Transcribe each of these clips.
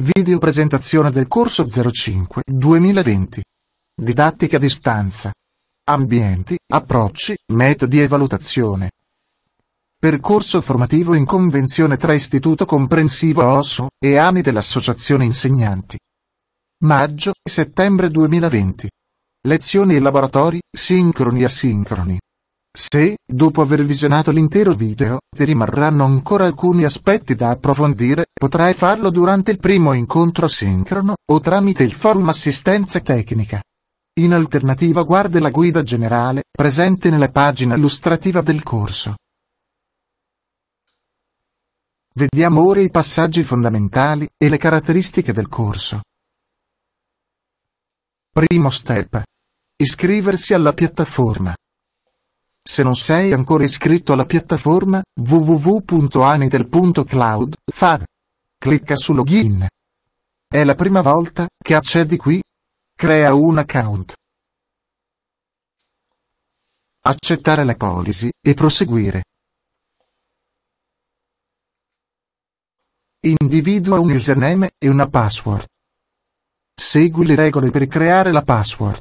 Video presentazione del corso 05 2020. Didattica a distanza. Ambienti, approcci, metodi e valutazione. Percorso formativo in convenzione tra Istituto Comprensivo OSU e ANI dell'Associazione Insegnanti. Maggio settembre 2020. Lezioni e laboratori, sincroni e asincroni. Se, dopo aver visionato l'intero video, ti rimarranno ancora alcuni aspetti da approfondire, potrai farlo durante il primo incontro sincrono, o tramite il forum assistenza tecnica. In alternativa guarda la guida generale, presente nella pagina illustrativa del corso. Vediamo ora i passaggi fondamentali e le caratteristiche del corso. Primo step. Iscriversi alla piattaforma. Se non sei ancora iscritto alla piattaforma www.anitel.cloud, fa. Clicca su Login. È la prima volta che accedi qui. Crea un account. Accettare la policy e proseguire. Individua un username e una password. Segui le regole per creare la password.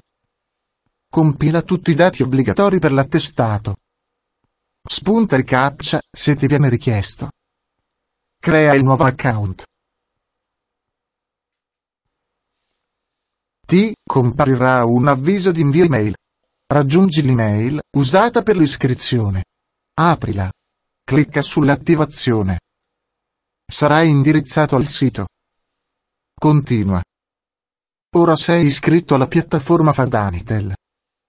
Compila tutti i dati obbligatori per l'attestato. Spunta e captcha se ti viene richiesto. Crea il nuovo account. Ti comparirà un avviso di invio email. Raggiungi l'email usata per l'iscrizione. Aprila. Clicca sull'attivazione. Sarai indirizzato al sito. Continua. Ora sei iscritto alla piattaforma Fadanitel.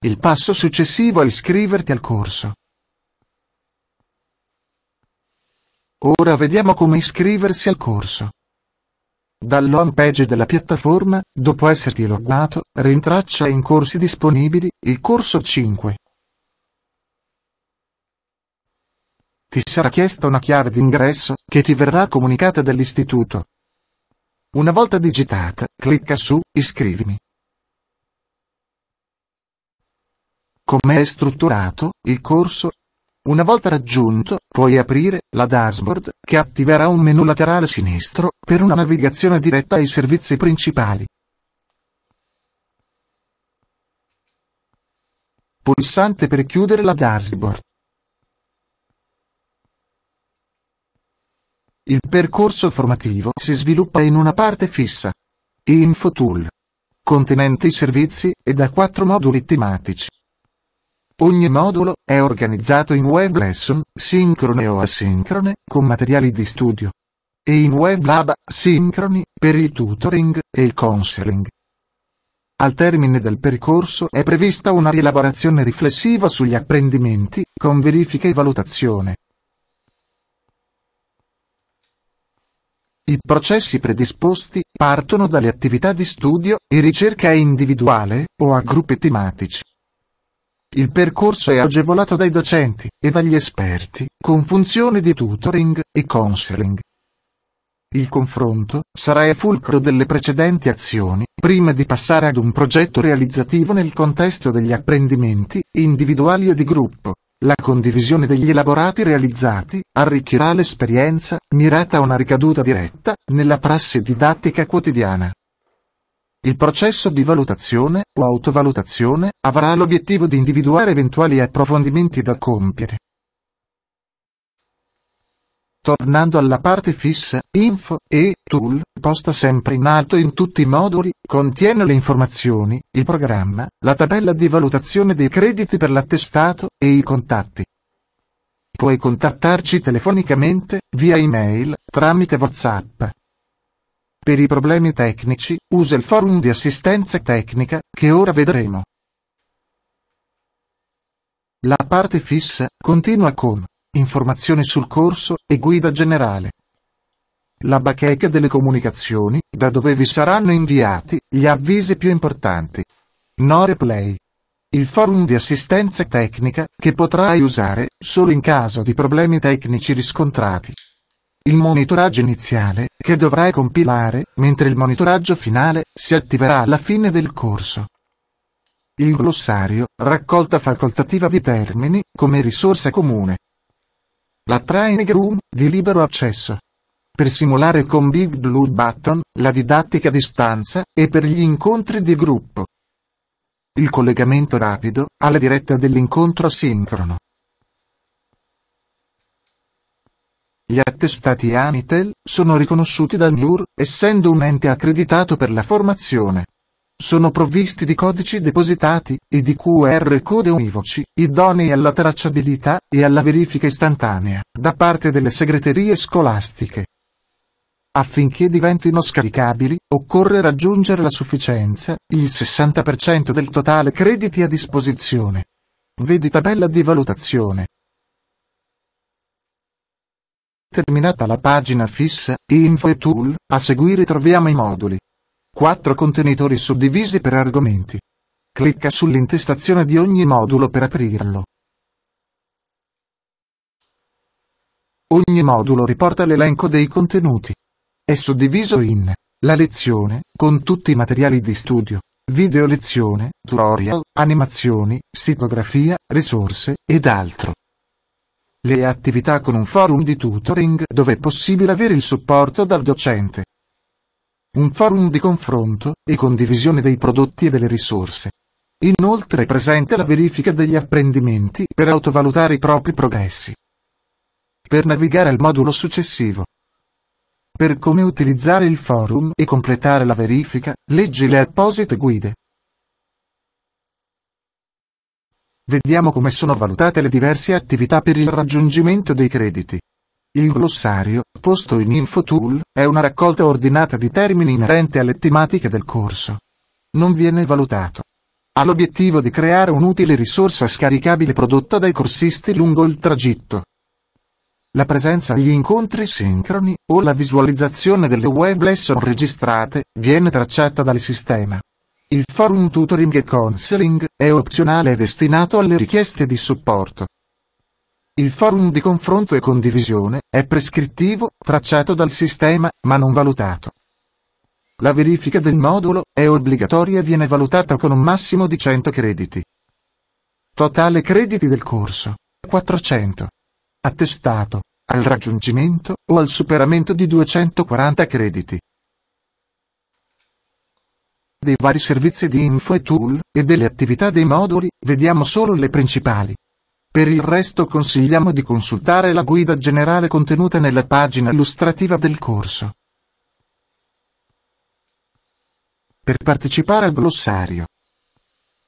Il passo successivo è iscriverti al corso. Ora vediamo come iscriversi al corso. Dall'home page della piattaforma, dopo esserti logato, rintraccia in corsi disponibili il corso 5. Ti sarà chiesta una chiave d'ingresso che ti verrà comunicata dall'istituto. Una volta digitata, clicca su Iscrivimi. Come è strutturato il corso? Una volta raggiunto, puoi aprire la dashboard, che attiverà un menu laterale sinistro per una navigazione diretta ai servizi principali. Pulsante per chiudere la dashboard. Il percorso formativo si sviluppa in una parte fissa. Info Tool. Contenente i servizi e da quattro moduli tematici. Ogni modulo è organizzato in web lesson, sincrone o asincrone, con materiali di studio. E in web lab, sincroni, per il tutoring e il counseling. Al termine del percorso è prevista una rielaborazione riflessiva sugli apprendimenti, con verifica e valutazione. I processi predisposti partono dalle attività di studio e ricerca individuale o a gruppi tematici. Il percorso è agevolato dai docenti e dagli esperti, con funzioni di tutoring e counseling. Il confronto sarà il fulcro delle precedenti azioni, prima di passare ad un progetto realizzativo nel contesto degli apprendimenti, individuali o di gruppo. La condivisione degli elaborati realizzati arricchirà l'esperienza, mirata a una ricaduta diretta, nella prassi didattica quotidiana. Il processo di valutazione o autovalutazione avrà l'obiettivo di individuare eventuali approfondimenti da compiere. Tornando alla parte fissa, Info e Tool, posta sempre in alto in tutti i moduli, contiene le informazioni, il programma, la tabella di valutazione dei crediti per l'attestato e i contatti. Puoi contattarci telefonicamente, via email, tramite WhatsApp. Per i problemi tecnici, usa il forum di assistenza tecnica, che ora vedremo. La parte fissa continua con informazioni sul corso e guida generale. La bacheca delle comunicazioni, da dove vi saranno inviati gli avvisi più importanti. No replay. Il forum di assistenza tecnica che potrai usare solo in caso di problemi tecnici riscontrati. Il monitoraggio iniziale, che dovrai compilare, mentre il monitoraggio finale, si attiverà alla fine del corso. Il glossario, raccolta facoltativa di termini, come risorsa comune. La Training Room, di libero accesso. Per simulare con Big Blue Button, la didattica a distanza, e per gli incontri di gruppo. Il collegamento rapido, alla diretta dell'incontro asincrono. Gli attestati Anitel sono riconosciuti dal MIUR, essendo un ente accreditato per la formazione. Sono provvisti di codici depositati e di QR code univoci, idonei alla tracciabilità e alla verifica istantanea da parte delle segreterie scolastiche. Affinché diventino scaricabili, occorre raggiungere la sufficienza, il 60% del totale crediti a disposizione. Vedi tabella di valutazione. Terminata la pagina fissa, Info e Tool, a seguire troviamo i moduli. Quattro contenitori suddivisi per argomenti. Clicca sull'intestazione di ogni modulo per aprirlo. Ogni modulo riporta l'elenco dei contenuti. È suddiviso in la lezione, con tutti i materiali di studio, video lezione, tutorial, animazioni, sitografia, risorse ed altro le attività con un forum di tutoring dove è possibile avere il supporto dal docente, un forum di confronto e condivisione dei prodotti e delle risorse. Inoltre è presente la verifica degli apprendimenti per autovalutare i propri progressi. Per navigare al modulo successivo. Per come utilizzare il forum e completare la verifica, leggi le apposite guide. Vediamo come sono valutate le diverse attività per il raggiungimento dei crediti. Il glossario, posto in InfoTool, è una raccolta ordinata di termini inerenti alle tematiche del corso. Non viene valutato. Ha l'obiettivo di creare un'utile risorsa scaricabile prodotta dai corsisti lungo il tragitto. La presenza agli incontri sincroni, o la visualizzazione delle web lesson registrate, viene tracciata dal sistema. Il forum Tutoring e Counseling è opzionale e destinato alle richieste di supporto. Il forum di confronto e condivisione è prescrittivo, tracciato dal sistema, ma non valutato. La verifica del modulo è obbligatoria e viene valutata con un massimo di 100 crediti. Totale crediti del corso 400. Attestato al raggiungimento o al superamento di 240 crediti. Dei vari servizi di info e tool, e delle attività dei moduli, vediamo solo le principali. Per il resto consigliamo di consultare la guida generale contenuta nella pagina illustrativa del corso. Per partecipare al glossario.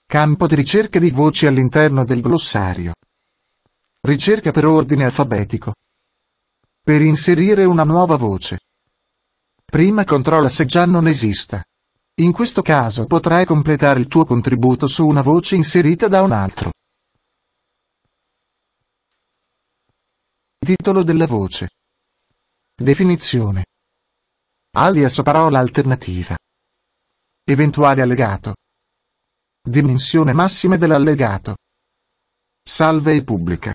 Campo di ricerca di voci all'interno del glossario. Ricerca per ordine alfabetico. Per inserire una nuova voce. Prima controlla se già non esista. In questo caso potrai completare il tuo contributo su una voce inserita da un altro. Titolo della voce. Definizione. Alias o parola alternativa. Eventuale allegato. Dimensione massima dell'allegato. Salve e pubblica.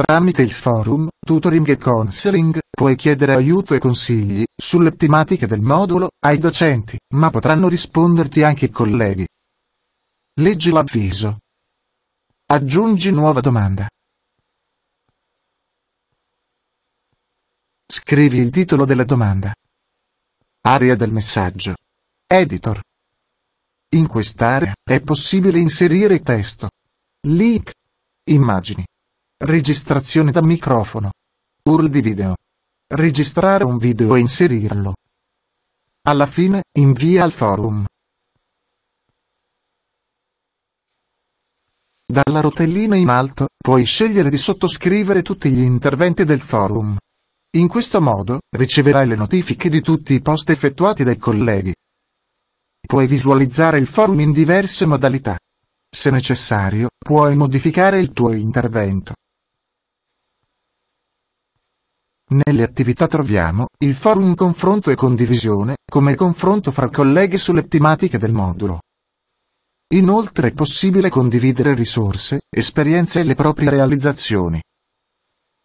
Tramite il forum, Tutoring e Counseling, puoi chiedere aiuto e consigli, sulle tematiche del modulo, ai docenti, ma potranno risponderti anche i colleghi. Leggi l'avviso. Aggiungi nuova domanda. Scrivi il titolo della domanda. Area del messaggio. Editor. In quest'area è possibile inserire testo, link, immagini, Registrazione da microfono. URL di video. Registrare un video e inserirlo. Alla fine, invia al forum. Dalla rotellina in alto, puoi scegliere di sottoscrivere tutti gli interventi del forum. In questo modo, riceverai le notifiche di tutti i post effettuati dai colleghi. Puoi visualizzare il forum in diverse modalità. Se necessario, puoi modificare il tuo intervento. Nelle attività troviamo il forum confronto e condivisione, come confronto fra colleghi sulle tematiche del modulo. Inoltre è possibile condividere risorse, esperienze e le proprie realizzazioni.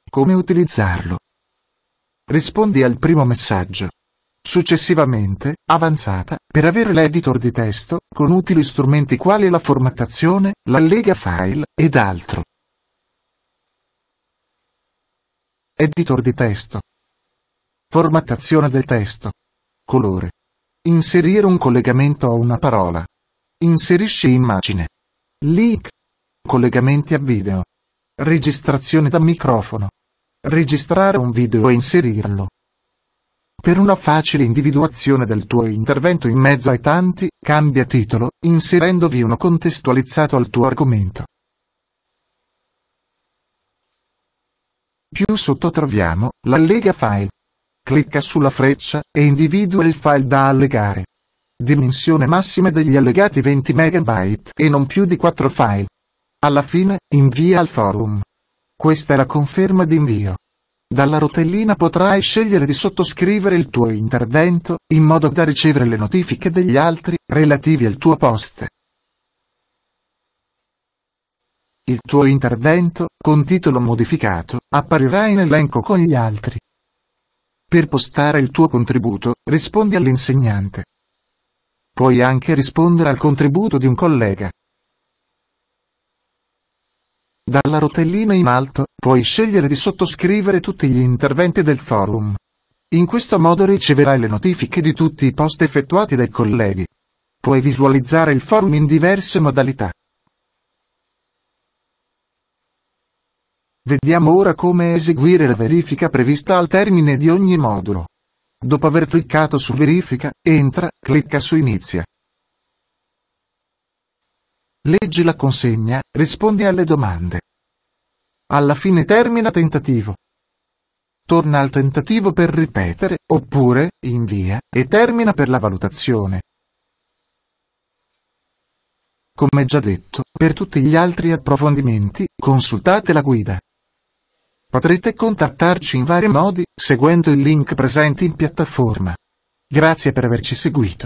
Come utilizzarlo? Rispondi al primo messaggio. Successivamente, avanzata, per avere l'editor di testo, con utili strumenti quali la formattazione, l'allega file, ed altro. Editor di testo. Formattazione del testo. Colore. Inserire un collegamento a una parola. Inserisci immagine. Link. Collegamenti a video. Registrazione da microfono. Registrare un video e inserirlo. Per una facile individuazione del tuo intervento in mezzo ai tanti, cambia titolo, inserendovi uno contestualizzato al tuo argomento. Più sotto troviamo l'allega file. Clicca sulla freccia e individua il file da allegare. Dimensione massima degli allegati 20 MB e non più di 4 file. Alla fine, invia al forum. Questa è la conferma d'invio. Dalla rotellina potrai scegliere di sottoscrivere il tuo intervento, in modo da ricevere le notifiche degli altri, relativi al tuo post. Il tuo intervento, con titolo modificato, apparirà in elenco con gli altri. Per postare il tuo contributo, rispondi all'insegnante. Puoi anche rispondere al contributo di un collega. Dalla rotellina in alto, puoi scegliere di sottoscrivere tutti gli interventi del forum. In questo modo riceverai le notifiche di tutti i post effettuati dai colleghi. Puoi visualizzare il forum in diverse modalità. Vediamo ora come eseguire la verifica prevista al termine di ogni modulo. Dopo aver cliccato su Verifica, entra, clicca su Inizia. Leggi la consegna, rispondi alle domande. Alla fine termina tentativo. Torna al tentativo per ripetere, oppure, invia, e termina per la valutazione. Come già detto, per tutti gli altri approfondimenti, consultate la guida. Potrete contattarci in vari modi, seguendo i link presenti in piattaforma. Grazie per averci seguito.